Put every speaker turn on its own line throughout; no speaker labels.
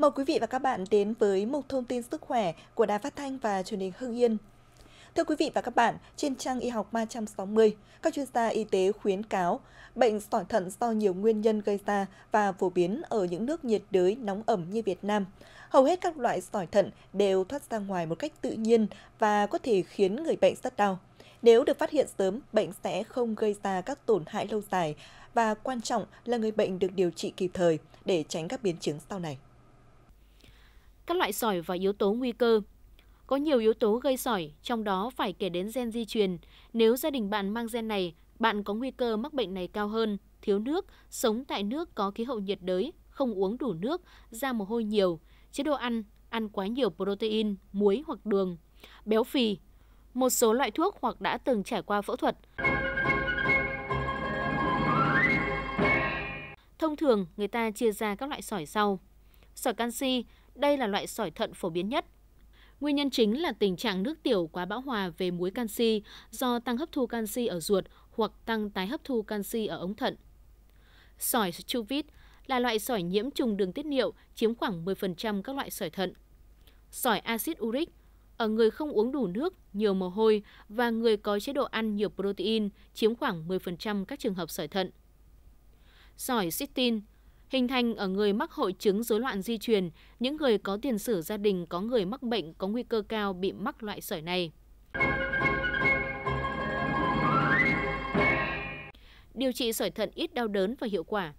Mời quý vị và các bạn đến với mục thông tin sức khỏe của Đài Phát Thanh và Truyền hình Hưng Yên. Thưa quý vị và các bạn, trên trang y học 360, các chuyên gia y tế khuyến cáo bệnh sỏi thận do nhiều nguyên nhân gây ra và phổ biến ở những nước nhiệt đới nóng ẩm như Việt Nam. Hầu hết các loại sỏi thận đều thoát ra ngoài một cách tự nhiên và có thể khiến người bệnh rất đau. Nếu được phát hiện sớm, bệnh sẽ không gây ra các tổn hại lâu dài và quan trọng là người bệnh được điều trị kịp thời để tránh các biến chứng sau này
các loại sỏi và yếu tố nguy cơ. Có nhiều yếu tố gây sỏi, trong đó phải kể đến gen di truyền. Nếu gia đình bạn mang gen này, bạn có nguy cơ mắc bệnh này cao hơn, thiếu nước, sống tại nước có khí hậu nhiệt đới, không uống đủ nước, da mồ hôi nhiều, chế độ ăn, ăn quá nhiều protein, muối hoặc đường, béo phì, một số loại thuốc hoặc đã từng trải qua phẫu thuật. Thông thường, người ta chia ra các loại sỏi sau. Sỏi canxi, đây là loại sỏi thận phổ biến nhất. Nguyên nhân chính là tình trạng nước tiểu quá bão hòa về muối canxi do tăng hấp thu canxi ở ruột hoặc tăng tái hấp thu canxi ở ống thận. Sỏi Chuvit là loại sỏi nhiễm trùng đường tiết niệu chiếm khoảng 10% các loại sỏi thận. Sỏi axit uric ở người không uống đủ nước, nhiều mồ hôi và người có chế độ ăn nhiều protein chiếm khoảng 10% các trường hợp sỏi thận. Sỏi cystin hình thành ở người mắc hội chứng rối loạn di truyền, những người có tiền sử gia đình có người mắc bệnh có nguy cơ cao bị mắc loại sởi này. Điều trị sỏi thận ít đau đớn và hiệu quả.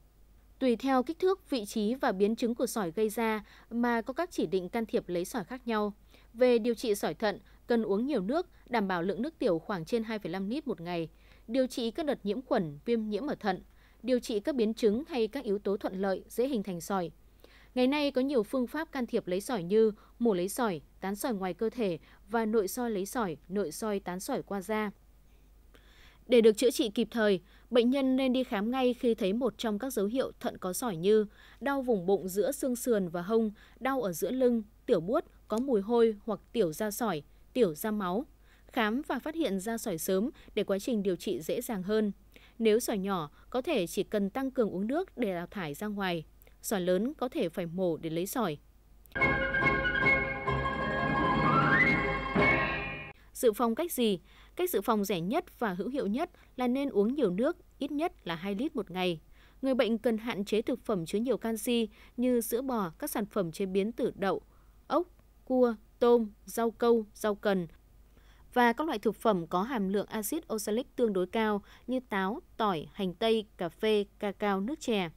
Tùy theo kích thước, vị trí và biến chứng của sỏi gây ra mà có các chỉ định can thiệp lấy sỏi khác nhau. Về điều trị sỏi thận, cần uống nhiều nước, đảm bảo lượng nước tiểu khoảng trên 2,5 lít một ngày. Điều trị các đợt nhiễm khuẩn, viêm nhiễm ở thận, điều trị các biến chứng hay các yếu tố thuận lợi dễ hình thành sỏi. Ngày nay có nhiều phương pháp can thiệp lấy sỏi như mổ lấy sỏi, tán sỏi ngoài cơ thể và nội soi lấy sỏi, nội soi tán sỏi qua da. Để được chữa trị kịp thời, bệnh nhân nên đi khám ngay khi thấy một trong các dấu hiệu thận có sỏi như đau vùng bụng giữa xương sườn và hông, đau ở giữa lưng, tiểu buốt, có mùi hôi hoặc tiểu ra sỏi, tiểu ra máu. Khám và phát hiện ra sỏi sớm để quá trình điều trị dễ dàng hơn. Nếu sỏi nhỏ, có thể chỉ cần tăng cường uống nước để đào thải ra ngoài. Sỏi lớn có thể phải mổ để lấy sỏi. Dự phòng cách gì? Cách dự phòng rẻ nhất và hữu hiệu nhất là nên uống nhiều nước, ít nhất là 2 lít một ngày. Người bệnh cần hạn chế thực phẩm chứa nhiều canxi như sữa bò, các sản phẩm chế biến từ đậu, ốc, cua, tôm, rau câu, rau cần, và các loại thực phẩm có hàm lượng axit oxalic tương đối cao như táo, tỏi, hành tây, cà phê, cacao, nước chè.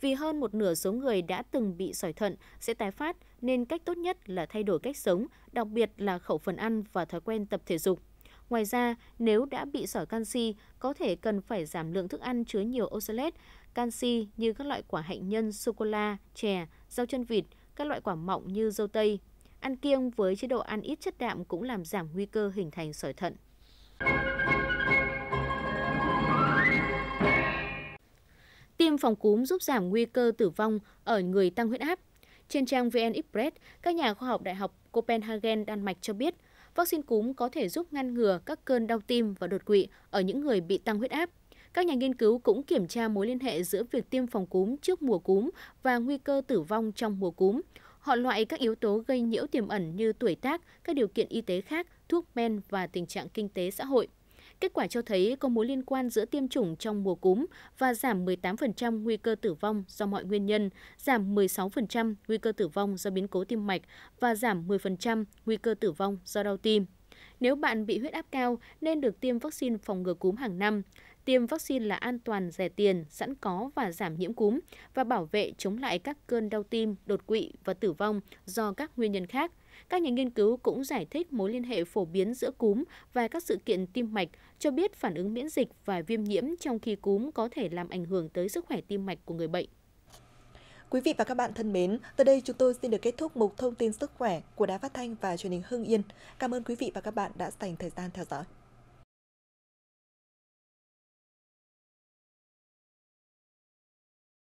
Vì hơn một nửa số người đã từng bị sỏi thận sẽ tái phát nên cách tốt nhất là thay đổi cách sống, đặc biệt là khẩu phần ăn và thói quen tập thể dục. Ngoài ra, nếu đã bị sỏi canxi, có thể cần phải giảm lượng thức ăn chứa nhiều oxalate, canxi như các loại quả hạnh nhân, sô-cô-la, chè, rau chân vịt, các loại quả mọng như dâu tây, Ăn kiêng với chế độ ăn ít chất đạm cũng làm giảm nguy cơ hình thành sỏi thận. Tiêm phòng cúm giúp giảm nguy cơ tử vong ở người tăng huyết áp. Trên trang VN Express, các nhà khoa học Đại học Copenhagen Đan Mạch cho biết, vaccine cúm có thể giúp ngăn ngừa các cơn đau tim và đột quỵ ở những người bị tăng huyết áp. Các nhà nghiên cứu cũng kiểm tra mối liên hệ giữa việc tiêm phòng cúm trước mùa cúm và nguy cơ tử vong trong mùa cúm. Họ loại các yếu tố gây nhiễu tiềm ẩn như tuổi tác, các điều kiện y tế khác, thuốc men và tình trạng kinh tế xã hội. Kết quả cho thấy có mối liên quan giữa tiêm chủng trong mùa cúm và giảm 18% nguy cơ tử vong do mọi nguyên nhân, giảm 16% nguy cơ tử vong do biến cố tim mạch và giảm 10% nguy cơ tử vong do đau tim. Nếu bạn bị huyết áp cao, nên được tiêm vaccine phòng ngừa cúm hàng năm tiêm vaccine là an toàn, rẻ tiền, sẵn có và giảm nhiễm cúm và bảo vệ chống lại các cơn đau tim, đột quỵ và tử vong do các nguyên nhân khác. Các nhà nghiên cứu cũng giải thích mối liên hệ phổ biến giữa cúm và các sự kiện tim mạch, cho biết phản ứng miễn dịch và viêm nhiễm trong khi cúm có thể làm ảnh hưởng tới sức khỏe tim mạch của người bệnh. Quý vị và các bạn thân mến, tới đây chúng tôi xin được kết thúc
mục thông tin sức khỏe của Đài Phát Thanh và truyền hình Hưng Yên. Cảm ơn quý vị và các bạn đã dành thời gian theo dõi.